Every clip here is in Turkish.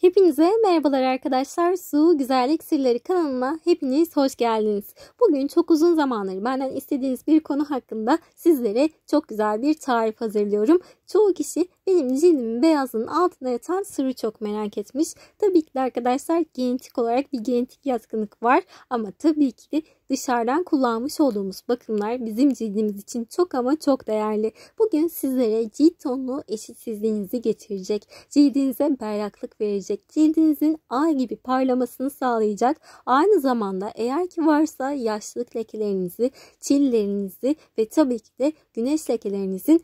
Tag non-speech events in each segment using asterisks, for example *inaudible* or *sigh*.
Hepinize merhabalar arkadaşlar. Su Güzellik Sırları kanalına hepiniz hoş geldiniz. Bugün çok uzun zamandır benden istediğiniz bir konu hakkında sizlere çok güzel bir tarif hazırlıyorum. Çoğu kişi benim cildimin beyazının altında yatan sırrı çok merak etmiş. Tabii ki de arkadaşlar genetik olarak bir genetik yatkınlık var. Ama tabii ki de dışarıdan kullanmış olduğumuz bakımlar bizim cildimiz için çok ama çok değerli. Bugün sizlere cilt tonlu eşitsizliğinizi getirecek, cildinize berraklık verecek, cildinizin ay gibi parlamasını sağlayacak. Aynı zamanda eğer ki varsa yaşlılık lekelerinizi, çillerinizi ve tabii ki de güneş lekelerinizin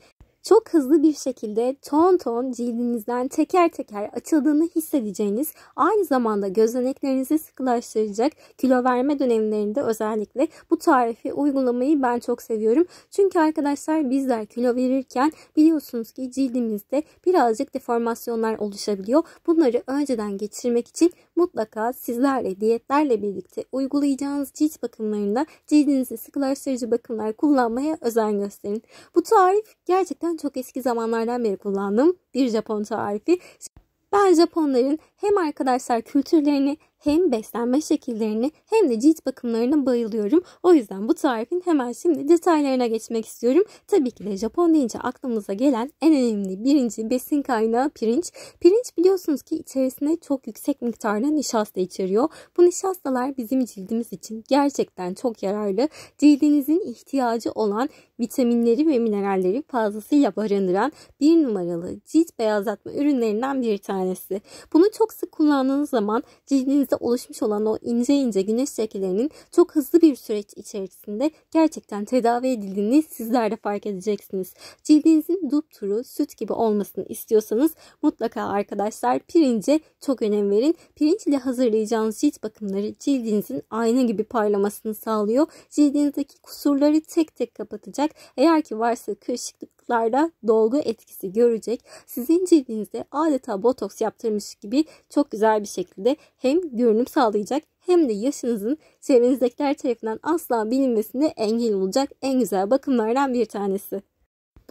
çok hızlı bir şekilde ton ton cildinizden teker teker açıldığını hissedeceğiniz, aynı zamanda gözeneklerinizi sıkılaştıracak kilo verme dönemlerinde özellikle bu tarifi uygulamayı ben çok seviyorum. Çünkü arkadaşlar bizler kilo verirken biliyorsunuz ki cildimizde birazcık deformasyonlar oluşabiliyor. Bunları önceden geçirmek için mutlaka sizlerle diyetlerle birlikte uygulayacağınız cilt bakımlarında cildinize sıkılaştırıcı bakımlar kullanmaya özen gösterin. Bu tarif gerçekten çok eski zamanlardan beri kullandığım bir Japon tarifi. Ben Japonların hem arkadaşlar kültürlerini hem beslenme şekillerini hem de cilt bakımlarına bayılıyorum. O yüzden bu tarifin hemen şimdi detaylarına geçmek istiyorum. Tabii ki de Japon deyince aklımıza gelen en önemli birinci besin kaynağı pirinç. Pirinç biliyorsunuz ki içerisinde çok yüksek miktarda nişasta içeriyor. Bu nişastalar bizim cildimiz için gerçekten çok yararlı. Cildinizin ihtiyacı olan vitaminleri ve mineralleri fazlasıyla barındıran bir numaralı cilt beyazlatma ürünlerinden bir tanesi. Bunu çok sık kullandığınız zaman cildinizde aramızda oluşmuş olan o ince ince güneş şekillerinin çok hızlı bir süreç içerisinde gerçekten tedavi edildiğini sizler de fark edeceksiniz. Cildinizin dupturu süt gibi olmasını istiyorsanız mutlaka arkadaşlar pirince çok önem verin. Pirinç ile hazırlayacağınız cilt bakımları cildinizin ayna gibi parlamasını sağlıyor. Cildinizdeki kusurları tek tek kapatacak. Eğer ki varsa kırışıklık boşluklarda dolgu etkisi görecek. Sizin cildinizde adeta botoks yaptırmış gibi çok güzel bir şekilde hem görünüm sağlayacak hem de yaşınızın çevrenizdekiler tarafından asla bilinmesine engel olacak en güzel bakımlardan bir tanesi.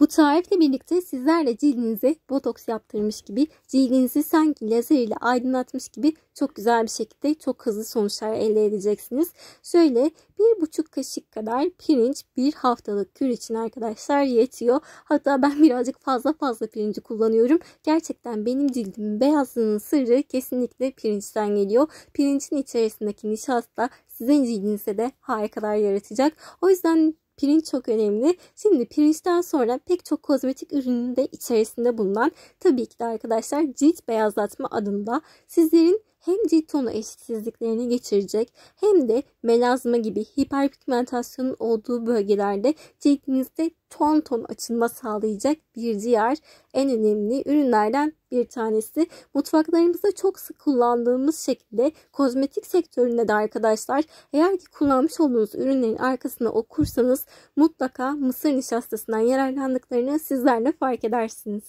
Bu tarifle birlikte sizlerle cildinize botoks yaptırmış gibi cildinizi sanki lazer ile aydınlatmış gibi çok güzel bir şekilde çok hızlı sonuçlar elde edeceksiniz. Şöyle bir buçuk kaşık kadar pirinç bir haftalık kür için arkadaşlar yetiyor. Hatta ben *laughs* birazcık fazla fazla pirinci kullanıyorum. Gerçekten benim cildimin beyazlığının sırrı kesinlikle pirinçten geliyor. Pirincin içerisindeki nişasta sizin cildinize de harikalar yaratacak. O yüzden Pirinç çok önemli. Şimdi pirinçten sonra pek çok kozmetik ürünün de içerisinde bulunan tabii ki de arkadaşlar cilt beyazlatma adında sizlerin hem cilt tonu eşitsizliklerini geçirecek hem de melazma gibi hiperpigmentasyonun olduğu bölgelerde cildinizde ton ton açılma sağlayacak bir diğer en önemli ürünlerden bir tanesi. Mutfaklarımızda çok sık kullandığımız şekilde kozmetik sektöründe de arkadaşlar eğer ki kullanmış olduğunuz ürünlerin arkasına okursanız mutlaka mısır nişastasından yararlandıklarını sizler de fark edersiniz.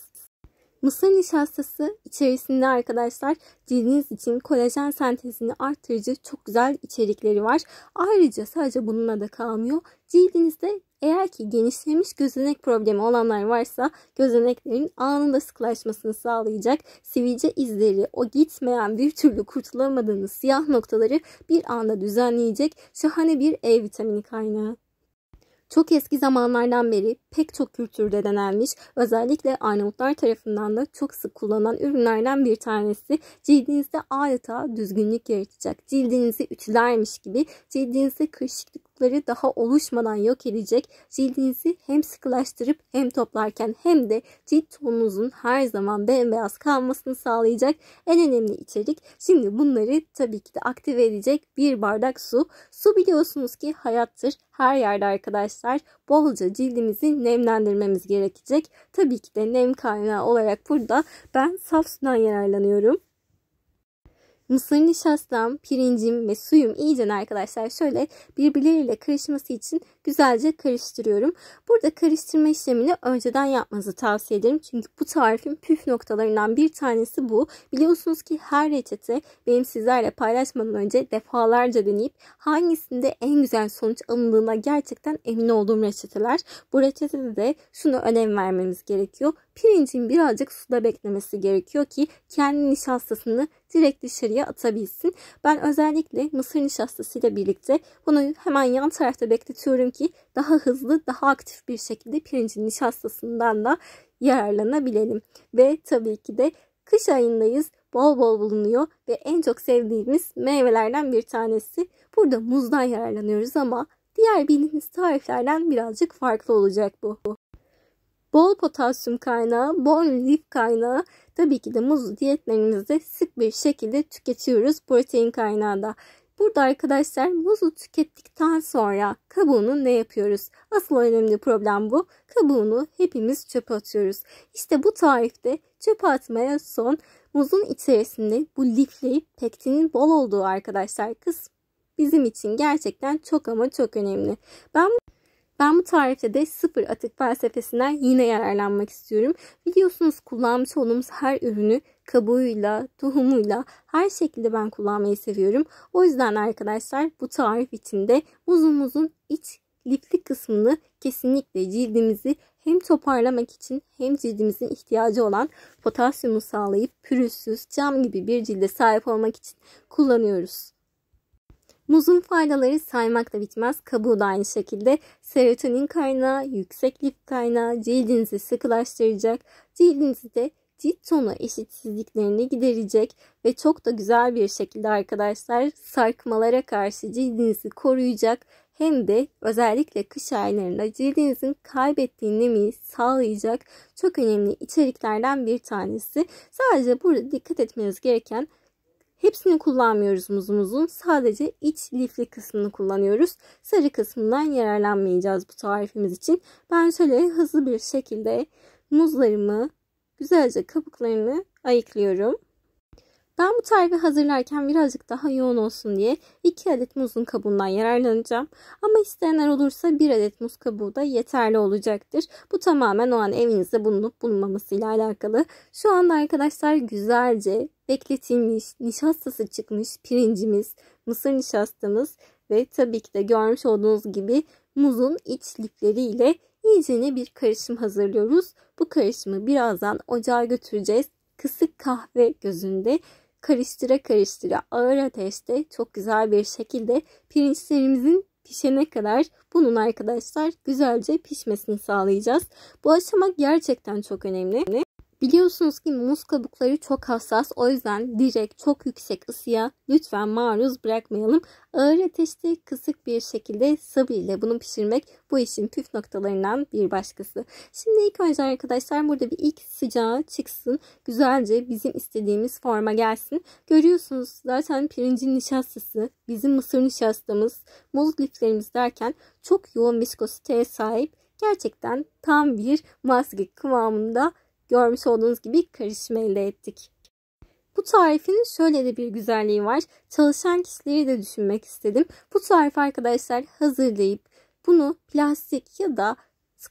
Mısır nişastası içerisinde arkadaşlar cildiniz için kolajen sentezini arttırıcı çok güzel içerikleri var. Ayrıca sadece bununla da kalmıyor. Cildinizde eğer ki genişlemiş gözenek problemi olanlar varsa gözeneklerin anında sıklaşmasını sağlayacak sivilce izleri, o gitmeyen bir türlü kurtulamadığınız siyah noktaları bir anda düzenleyecek şahane bir E vitamini kaynağı. Çok eski zamanlardan beri pek çok kültürde denenmiş, özellikle Arnavutlar tarafından da çok sık kullanılan ürünlerden bir tanesi. Cildinizde adeta düzgünlük yaratacak, cildinizi ütülermiş gibi cildinizde kırışıklıkları daha oluşmadan yok edecek, cildinizi hem sıkılaştırıp hem toplarken hem de cilt tonunuzun her zaman bembeyaz kalmasını sağlayacak en önemli içerik. Şimdi bunları tabii ki de aktive edecek bir bardak su. Su biliyorsunuz ki hayattır her yerde arkadaşlar. Bolca cildimizin nemlendirmemiz gerekecek. Tabii ki de nem kaynağı olarak burada ben saf sudan yararlanıyorum. Mısır nişastam, pirincim ve suyum iyice arkadaşlar şöyle birbirleriyle karışması için güzelce karıştırıyorum. Burada karıştırma işlemini önceden yapmanızı tavsiye ederim. Çünkü bu tarifin püf noktalarından bir tanesi bu. Biliyorsunuz ki her reçete benim sizlerle paylaşmadan önce defalarca deneyip hangisinde en güzel sonuç alındığına gerçekten emin olduğum reçeteler. Bu reçetede de şunu önem vermemiz gerekiyor Pirincin birazcık suda beklemesi gerekiyor ki kendi nişastasını direkt dışarıya atabilsin. Ben özellikle mısır nişastasıyla birlikte bunu hemen yan tarafta bekletiyorum ki daha hızlı, daha aktif bir şekilde pirincin nişastasından da yararlanabilelim. Ve tabii ki de kış ayındayız bol bol bulunuyor ve en çok sevdiğimiz meyvelerden bir tanesi. Burada muzdan yararlanıyoruz ama diğer bildiğiniz tariflerden birazcık farklı olacak bu. Bol potasyum kaynağı, bol lif kaynağı tabii ki de muzu diyetlerimizde sık bir şekilde tüketiyoruz protein kaynağında. Burada arkadaşlar muzu tükettikten sonra kabuğunu ne yapıyoruz? Asıl önemli problem bu. Kabuğunu hepimiz çöpe atıyoruz. İşte bu tarifte çöpe atmaya son muzun içerisinde bu lifli pektinin bol olduğu arkadaşlar kız bizim için gerçekten çok ama çok önemli. Ben ben bu tarifte de sıfır atık felsefesinden yine yararlanmak istiyorum. Biliyorsunuz kullanmış olduğumuz her ürünü kabuğuyla, tohumuyla her şekilde ben kullanmayı seviyorum. O yüzden arkadaşlar bu tarif içinde muzumuzun iç lifli kısmını kesinlikle cildimizi hem toparlamak için hem cildimizin ihtiyacı olan potasyumu sağlayıp pürüzsüz cam gibi bir cilde sahip olmak için kullanıyoruz. Muzun saymak da bitmez. Kabuğu da aynı şekilde serotonin kaynağı, yüksek lif kaynağı, cildinizi sıkılaştıracak, cildinizi de cilt tonu eşitsizliklerini giderecek ve çok da güzel bir şekilde arkadaşlar sarkmalara karşı cildinizi koruyacak hem de özellikle kış aylarında cildinizin kaybettiği nemi sağlayacak çok önemli içeriklerden bir tanesi. Sadece burada dikkat etmeniz gereken Hepsini kullanmıyoruz muzumuzun. Sadece iç lifli kısmını kullanıyoruz. Sarı kısmından yararlanmayacağız bu tarifimiz için. Ben şöyle hızlı bir şekilde muzlarımı güzelce kabuklarını ayıklıyorum. Ben bu tarifi hazırlarken birazcık daha yoğun olsun diye 2 adet muzun kabuğundan yararlanacağım. Ama isteyenler olursa 1 adet muz kabuğu da yeterli olacaktır. Bu tamamen o an evinizde bulunup bulunmamasıyla alakalı. Şu anda arkadaşlar güzelce bekletilmiş, nişastası çıkmış pirincimiz, mısır nişastamız ve tabii ki de görmüş olduğunuz gibi muzun iç lifleriyle iyicene bir karışım hazırlıyoruz. Bu karışımı birazdan ocağa götüreceğiz. Kısık kahve gözünde karıştıra karıştıra ağır ateşte çok güzel bir şekilde pirinçlerimizin pişene kadar bunun arkadaşlar güzelce pişmesini sağlayacağız. Bu aşama gerçekten çok önemli. Biliyorsunuz ki muz kabukları çok hassas. O yüzden direkt çok yüksek ısıya lütfen maruz bırakmayalım. Ağır ateşte kısık bir şekilde sabır bunu pişirmek bu işin püf noktalarından bir başkası. Şimdi ilk önce arkadaşlar burada bir ilk sıcağı çıksın. Güzelce bizim istediğimiz forma gelsin. Görüyorsunuz zaten pirincin nişastası, bizim mısır nişastamız, muz liflerimiz derken çok yoğun viskositeye sahip. Gerçekten tam bir maske kıvamında görmüş olduğunuz gibi karışım elde ettik. Bu tarifin şöyle de bir güzelliği var. Çalışan kişileri de düşünmek istedim. Bu tarifi arkadaşlar hazırlayıp bunu plastik ya da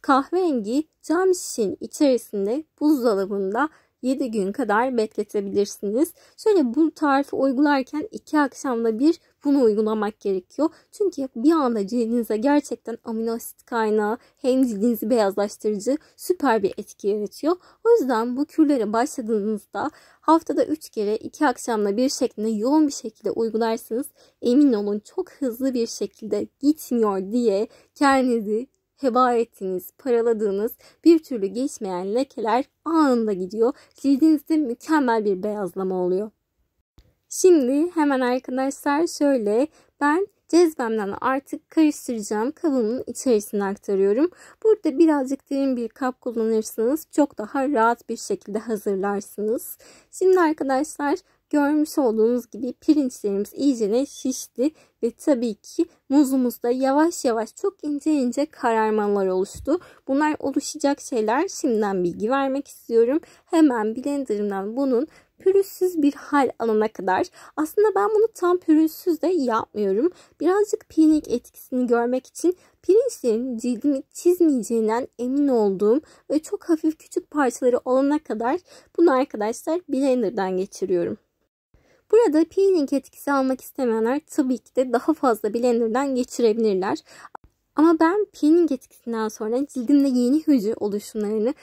kahverengi cam şişin içerisinde buzdolabında 7 gün kadar bekletebilirsiniz. Şöyle bu tarifi uygularken 2 akşamda bir bunu uygulamak gerekiyor. Çünkü bir anda cildinize gerçekten amino asit kaynağı hem cildinizi beyazlaştırıcı süper bir etki yaratıyor. O yüzden bu kürlere başladığınızda haftada 3 kere 2 akşamda bir şeklinde yoğun bir şekilde uygularsanız emin olun çok hızlı bir şekilde gitmiyor diye kendinizi heba ettiğiniz, paraladığınız bir türlü geçmeyen lekeler anında gidiyor. Cildinizde mükemmel bir beyazlama oluyor. Şimdi hemen arkadaşlar şöyle ben cezvemden artık karıştıracağım kabımın içerisine aktarıyorum. Burada birazcık derin bir kap kullanırsanız çok daha rahat bir şekilde hazırlarsınız. Şimdi arkadaşlar görmüş olduğunuz gibi pirinçlerimiz iyice şişti ve tabii ki muzumuzda yavaş yavaş çok ince ince kararmalar oluştu. Bunlar oluşacak şeyler şimdiden bilgi vermek istiyorum. Hemen blenderımdan bunun pürüzsüz bir hal alana kadar. Aslında ben bunu tam pürüzsüz de yapmıyorum. Birazcık peeling etkisini görmek için pirinçlerin cildimi çizmeyeceğinden emin olduğum ve çok hafif küçük parçaları olana kadar bunu arkadaşlar blenderdan geçiriyorum. Burada peeling etkisi almak istemeyenler tabii ki de daha fazla blenderdan geçirebilirler. Ama ben peeling etkisinden sonra cildimde yeni hücre oluşumlarını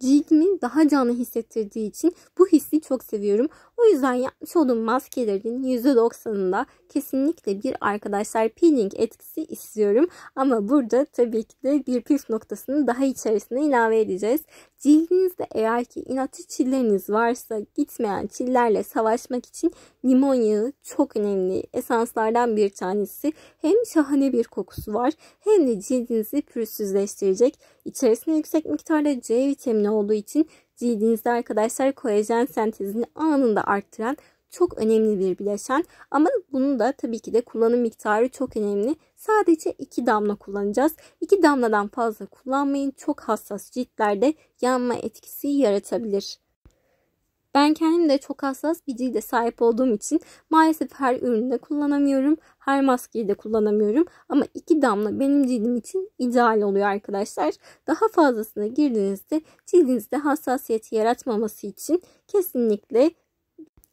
cildimi daha canlı hissettirdiği için bu hissi çok seviyorum. O yüzden yapmış olduğum maskelerin %90'ında kesinlikle bir arkadaşlar peeling etkisi istiyorum. Ama burada tabii ki de bir püf noktasını daha içerisine ilave edeceğiz. Cildinizde eğer ki inatçı çilleriniz varsa gitmeyen çillerle savaşmak için limon yağı çok önemli esanslardan bir tanesi. Hem şahane bir kokusu var hem de cildinizi pürüzsüzleştirecek. İçerisinde yüksek miktarda C vitamini önemli olduğu için cildinizde arkadaşlar kolajen sentezini anında arttıran çok önemli bir bileşen. Ama bunu da tabii ki de kullanım miktarı çok önemli. Sadece 2 damla kullanacağız. 2 damladan fazla kullanmayın. Çok hassas ciltlerde yanma etkisi yaratabilir. Ben kendim de çok hassas bir cilde sahip olduğum için maalesef her ürünü de kullanamıyorum. Her maskeyi de kullanamıyorum. Ama iki damla benim cildim için ideal oluyor arkadaşlar. Daha fazlasına girdiğinizde cildinizde hassasiyet yaratmaması için kesinlikle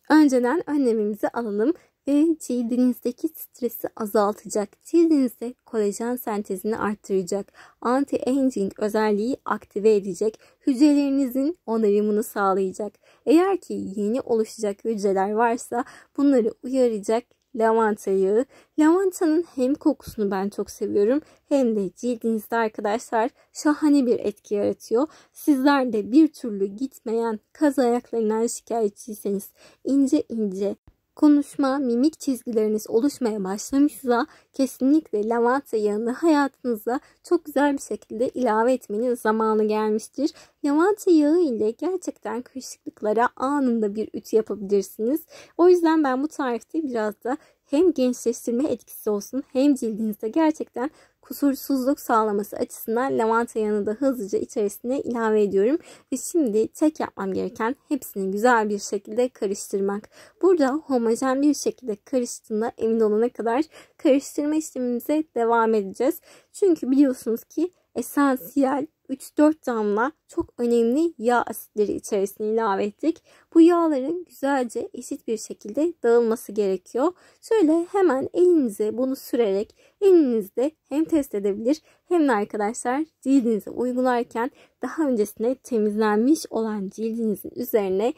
önceden önlemimizi alalım ve cildinizdeki stresi azaltacak. Cildinizde kolajen sentezini arttıracak. Anti-aging özelliği aktive edecek. Hücrelerinizin onarımını sağlayacak. Eğer ki yeni oluşacak hücreler varsa bunları uyaracak lavanta yağı. Lavantanın hem kokusunu ben çok seviyorum hem de cildinizde arkadaşlar şahane bir etki yaratıyor. Sizler de bir türlü gitmeyen kaz ayaklarından şikayetçiyseniz ince ince konuşma, mimik çizgileriniz oluşmaya başlamışsa kesinlikle lavanta yağını hayatınıza çok güzel bir şekilde ilave etmenin zamanı gelmiştir. Lavanta yağı ile gerçekten kırışıklıklara anında bir ütü yapabilirsiniz. O yüzden ben bu tarifte biraz da hem gençleştirme etkisi olsun hem cildinizde gerçekten kusursuzluk sağlaması açısından lavanta yanı da hızlıca içerisine ilave ediyorum. Ve şimdi tek yapmam gereken hepsini güzel bir şekilde karıştırmak. Burada homojen bir şekilde karıştığına emin olana kadar karıştırma işlemimize devam edeceğiz. Çünkü biliyorsunuz ki esansiyel 3-4 damla çok önemli yağ asitleri içerisine ilave ettik. Bu yağların güzelce eşit bir şekilde dağılması gerekiyor. Şöyle hemen elinize bunu sürerek elinizde hem test edebilir hem de arkadaşlar cildinize uygularken daha öncesinde temizlenmiş olan cildinizin üzerine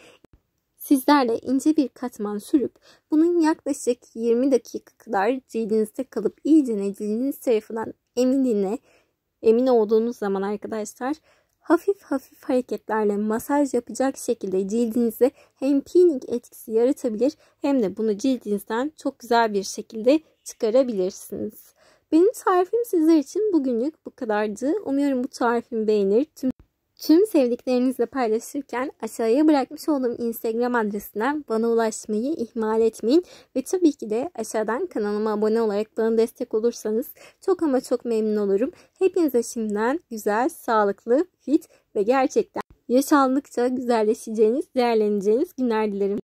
sizlerle ince bir katman sürüp bunun yaklaşık 20 dakika kadar cildinizde kalıp iyice cildiniz tarafından emiliğine Emin olduğunuz zaman arkadaşlar hafif hafif hareketlerle masaj yapacak şekilde cildinizde hem peeling etkisi yaratabilir hem de bunu cildinizden çok güzel bir şekilde çıkarabilirsiniz. Benim tarifim sizler için bugünlük bu kadardı. Umuyorum bu tarifimi beğenir. Tüm Tüm sevdiklerinizle paylaşırken aşağıya bırakmış olduğum Instagram adresinden bana ulaşmayı ihmal etmeyin. Ve tabii ki de aşağıdan kanalıma abone olarak bana destek olursanız çok ama çok memnun olurum. Hepinize şimdiden güzel, sağlıklı, fit ve gerçekten yaş aldıkça güzelleşeceğiniz, değerleneceğiniz günler dilerim.